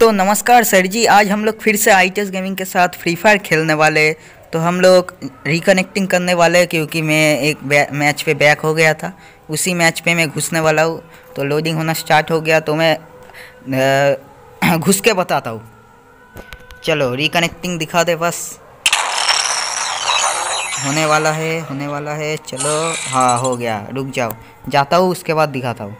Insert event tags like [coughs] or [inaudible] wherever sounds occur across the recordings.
तो नमस्कार सर जी आज हम लोग फिर से आई गेमिंग के साथ फ्री फायर खेलने वाले तो हम लोग रिकनेक्टिंग करने वाले क्योंकि मैं एक मैच पे बैक हो गया था उसी मैच पे मैं घुसने वाला हूँ तो लोडिंग होना स्टार्ट हो गया तो मैं [coughs] घुस के बताता हूँ चलो रिकनेक्टिंग दिखा दे बस होने वाला है होने वाला है चलो हाँ हो गया रुक जाओ जाता हूँ उसके बाद दिखाता हूँ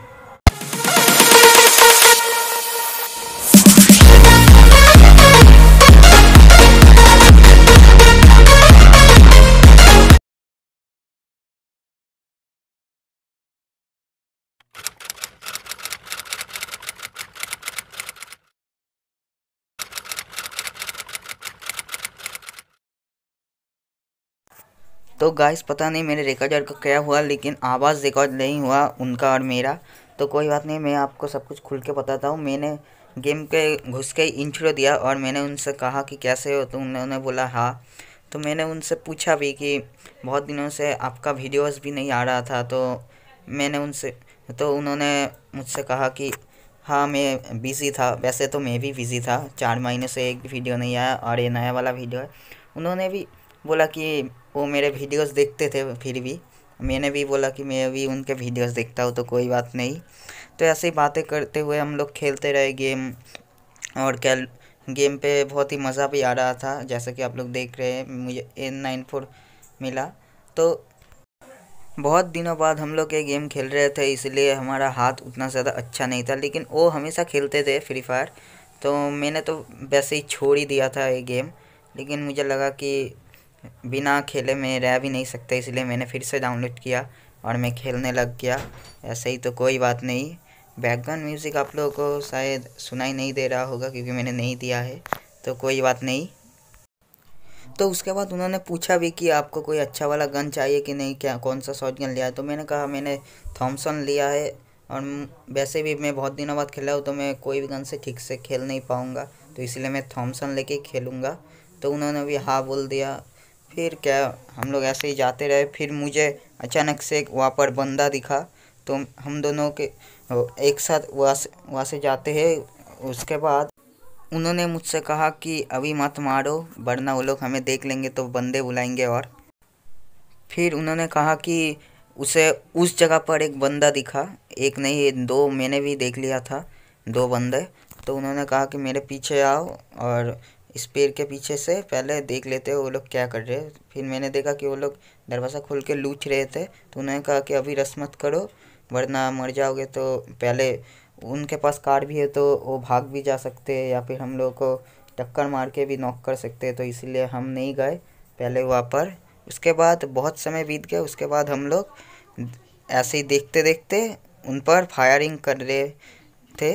तो गाइस पता नहीं मेरे रिकॉर्ड का क्या हुआ लेकिन आवाज़ रिकॉर्ड नहीं हुआ उनका और मेरा तो कोई बात नहीं मैं आपको सब कुछ खुल के बताता हूँ मैंने गेम के घुस के इंट्रो दिया और मैंने उनसे कहा कि कैसे हो तो उन्होंने बोला हाँ तो मैंने उनसे पूछा भी कि बहुत दिनों से आपका वीडियोस भी नहीं आ रहा था तो मैंने उनसे तो उन्होंने मुझसे कहा कि हाँ मैं बिज़ी था वैसे तो मैं भी बिज़ी था चार महीने से एक भी वीडियो नहीं आया और ये नया वाला वीडियो है उन्होंने भी बोला कि वो मेरे वीडियोस देखते थे फिर भी मैंने भी बोला कि मैं भी उनके वीडियोस देखता हूँ तो कोई बात नहीं तो ऐसे ही बातें करते हुए हम लोग खेलते रहे गेम और क्या गेम पे बहुत ही मज़ा भी आ रहा था जैसा कि आप लोग देख रहे हैं मुझे एन नाइन फोर मिला तो बहुत दिनों बाद हम लोग ये गेम खेल रहे थे इसलिए हमारा हाथ उतना ज़्यादा अच्छा नहीं था लेकिन वो हमेशा खेलते थे फ्री फायर तो मैंने तो वैसे ही छोड़ ही दिया था ये गेम लेकिन मुझे लगा कि बिना खेले में रह भी नहीं सकते इसलिए मैंने फिर से डाउनलोड किया और मैं खेलने लग गया ऐसे ही तो कोई बात नहीं बैकग्राउंड म्यूज़िक आप लोगों को शायद सुनाई नहीं दे रहा होगा क्योंकि मैंने नहीं दिया है तो कोई बात नहीं तो उसके बाद उन्होंने पूछा भी कि आपको कोई अच्छा वाला गन चाहिए कि नहीं क्या कौन सा शॉर्ट गन लिया है तो मैंने कहा मैंने थॉमसन लिया है और वैसे भी मैं बहुत दिनों बाद खेला हूँ तो मैं कोई भी गन से ठीक से खेल नहीं पाऊँगा तो इसलिए मैं थॉमसन लेके खेलूँगा तो उन्होंने भी हाँ बोल दिया फिर क्या हम लोग ऐसे ही जाते रहे फिर मुझे अचानक से वहाँ पर बंदा दिखा तो हम दोनों के एक साथ वहाँ से वहाँ से जाते हैं उसके बाद उन्होंने मुझसे कहा कि अभी मत मारो वरना वो लोग हमें देख लेंगे तो बंदे बुलाएंगे और फिर उन्होंने कहा कि उसे उस जगह पर एक बंदा दिखा एक नहीं दो मैंने भी देख लिया था दो बंदे तो उन्होंने कहा कि मेरे पीछे आओ और इस पेड़ के पीछे से पहले देख लेते वो लोग क्या कर रहे हैं फिर मैंने देखा कि वो लोग दरवाज़ा खोल के लूच रहे थे तो उन्होंने कहा कि अभी रस मत करो वरना मर जाओगे तो पहले उनके पास कार भी है तो वो भाग भी जा सकते हैं या फिर हम लोगों को टक्कर मार के भी नॉक कर सकते हैं तो इसलिए हम नहीं गए पहले वहाँ पर उसके बाद बहुत समय बीत गया उसके बाद हम लोग ऐसे ही देखते देखते उन पर फायरिंग कर रहे थे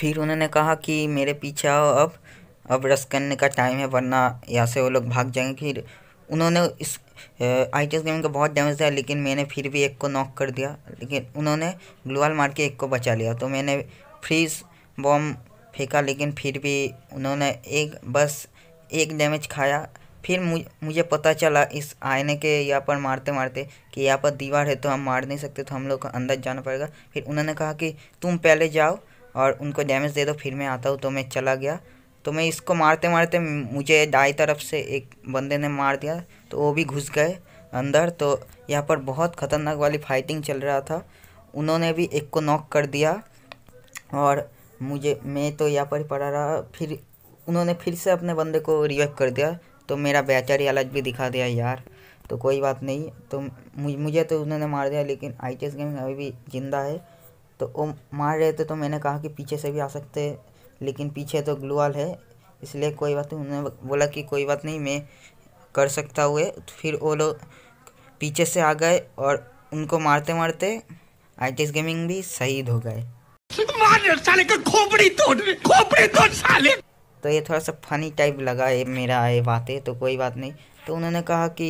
फिर उन्होंने कहा कि मेरे पीछे आओ अब अब रस करने का टाइम है वरना यहाँ से वो लोग भाग जाएंगे फिर उन्होंने इस आई टी एस का बहुत डैमेज दिया लेकिन मैंने फिर भी एक को नॉक कर दिया लेकिन उन्होंने ग्लूवाल मार के एक को बचा लिया तो मैंने फ्रीज बॉम्ब फेंका लेकिन फिर भी उन्होंने एक बस एक डैमेज खाया फिर मुझे पता चला इस आईने के यहाँ पर मारते मारते कि यहाँ पर दीवार है तो हम मार नहीं सकते तो हम लोग को अंदर जाना पड़ेगा फिर उन्होंने कहा कि तुम पहले जाओ और उनको डैमेज दे दो फिर मैं आता हूँ तो मैं चला गया तो मैं इसको मारते मारते मुझे दाई तरफ से एक बंदे ने मार दिया तो वो भी घुस गए अंदर तो यहाँ पर बहुत ख़तरनाक वाली फाइटिंग चल रहा था उन्होंने भी एक को नॉक कर दिया और मुझे मैं तो यहाँ पर पड़ा रहा फिर उन्होंने फिर से अपने बंदे को रिवाइव कर दिया तो मेरा बेचारी अलग भी दिखा दिया यार तो कोई बात नहीं तो मुझे तो उन्होंने मार दिया लेकिन आई गेमिंग अभी भी ज़िंदा है तो वो मार रहे थे तो मैंने कहा कि पीछे से भी आ सकते लेकिन पीछे तो ग्लूवाल है इसलिए कोई बात नहीं उन्होंने बोला कि कोई बात नहीं मैं कर सकता हुए तो फिर वो लोग पीछे से आ गए और उनको मारते मारते आईटीएस गेमिंग भी शहीद हो गए खोपड़ी खोपड़ी तोड़ साले तो ये थोड़ा सा फनी टाइप लगा ये मेरा ये बातें तो कोई बात नहीं तो उन्होंने कहा कि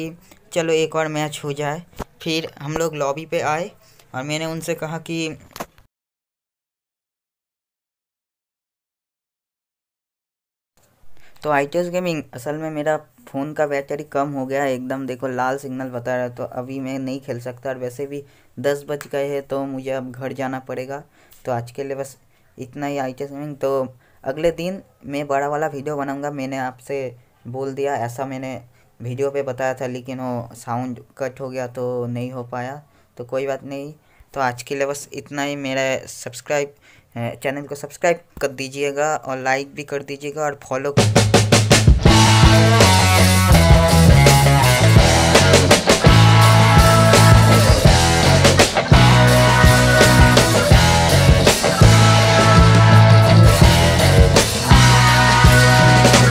चलो एक और मैच हो जाए फिर हम लोग लॉबी पे आए और मैंने उनसे कहा कि तो आई गेमिंग असल में मेरा फ़ोन का बैटरी कम हो गया है एकदम देखो लाल सिग्नल बता रहा है तो अभी मैं नहीं खेल सकता और वैसे भी दस बज गए हैं तो मुझे अब घर जाना पड़ेगा तो आज के लिए बस इतना ही आई गेमिंग तो अगले दिन मैं बड़ा वाला वीडियो बनाऊंगा मैंने आपसे बोल दिया ऐसा मैंने वीडियो पे बताया था लेकिन वो साउंड कट हो गया तो नहीं हो पाया तो कोई बात नहीं तो आज के लिए बस इतना ही मेरा सब्सक्राइब चैनल को सब्सक्राइब कर दीजिएगा और लाइक भी कर दीजिएगा और फॉलो कर Música